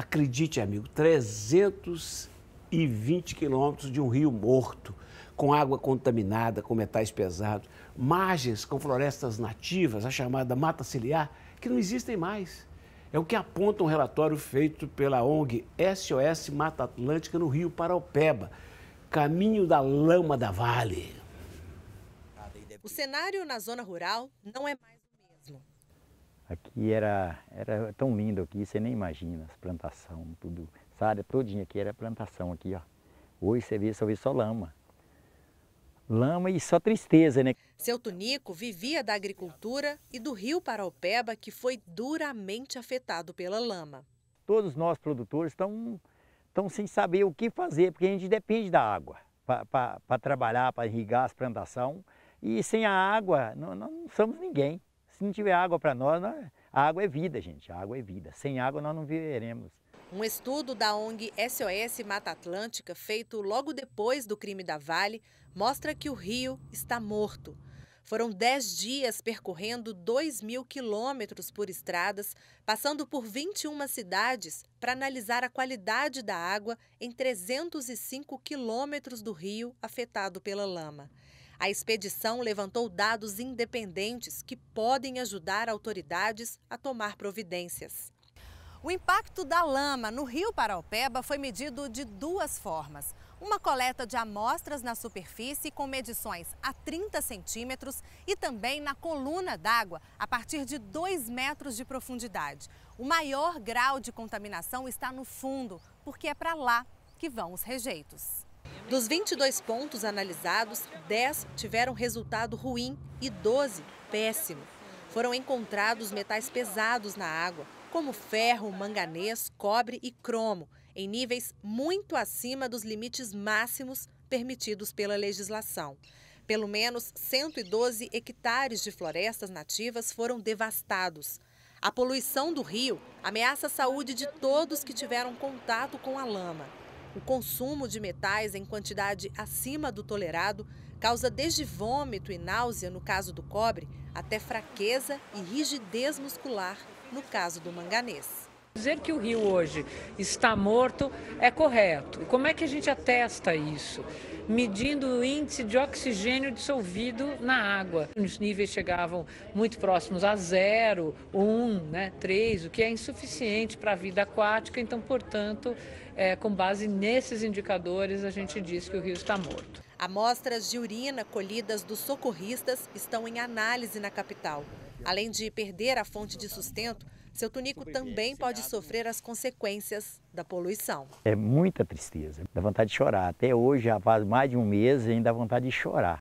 Acredite, amigo, 320 quilômetros de um rio morto, com água contaminada, com metais pesados, margens com florestas nativas, a chamada mata ciliar, que não existem mais. É o que aponta um relatório feito pela ONG SOS Mata Atlântica no Rio Paraupeba, Caminho da Lama da Vale. O cenário na zona rural não é mais Aqui era, era tão lindo aqui, você nem imagina, as plantação, tudo. Essa área todinha aqui era plantação aqui, ó. Hoje você vê, só vê só lama. Lama e só tristeza, né? Seu Tunico vivia da agricultura e do rio Paraupeba, que foi duramente afetado pela lama. Todos nós produtores estão estão sem saber o que fazer, porque a gente depende da água para trabalhar, para irrigar as plantações. E sem a água, nós não somos ninguém se não tiver água para nós, nós, a água é vida, gente. A água é vida. Sem água nós não viveremos. Um estudo da ONG SOS Mata Atlântica, feito logo depois do crime da Vale, mostra que o rio está morto. Foram 10 dias percorrendo 2 mil quilômetros por estradas, passando por 21 cidades para analisar a qualidade da água em 305 quilômetros do rio afetado pela lama. A expedição levantou dados independentes que podem ajudar autoridades a tomar providências. O impacto da lama no rio Paraupeba foi medido de duas formas. Uma coleta de amostras na superfície com medições a 30 centímetros e também na coluna d'água a partir de 2 metros de profundidade. O maior grau de contaminação está no fundo, porque é para lá que vão os rejeitos. Dos 22 pontos analisados, 10 tiveram resultado ruim e 12 péssimo. Foram encontrados metais pesados na água, como ferro, manganês, cobre e cromo, em níveis muito acima dos limites máximos permitidos pela legislação. Pelo menos 112 hectares de florestas nativas foram devastados. A poluição do rio ameaça a saúde de todos que tiveram contato com a lama. O consumo de metais em quantidade acima do tolerado causa desde vômito e náusea, no caso do cobre, até fraqueza e rigidez muscular, no caso do manganês. Dizer que o rio hoje está morto é correto. E como é que a gente atesta isso? Medindo o índice de oxigênio dissolvido na água. Os níveis chegavam muito próximos a zero, um, né, três, o que é insuficiente para a vida aquática. Então, portanto, é, com base nesses indicadores, a gente diz que o rio está morto. Amostras de urina colhidas dos socorristas estão em análise na capital. Além de perder a fonte de sustento, seu tunico também pode né? sofrer as consequências da poluição. É muita tristeza, dá vontade de chorar. Até hoje, há mais de um mês, ainda dá vontade de chorar.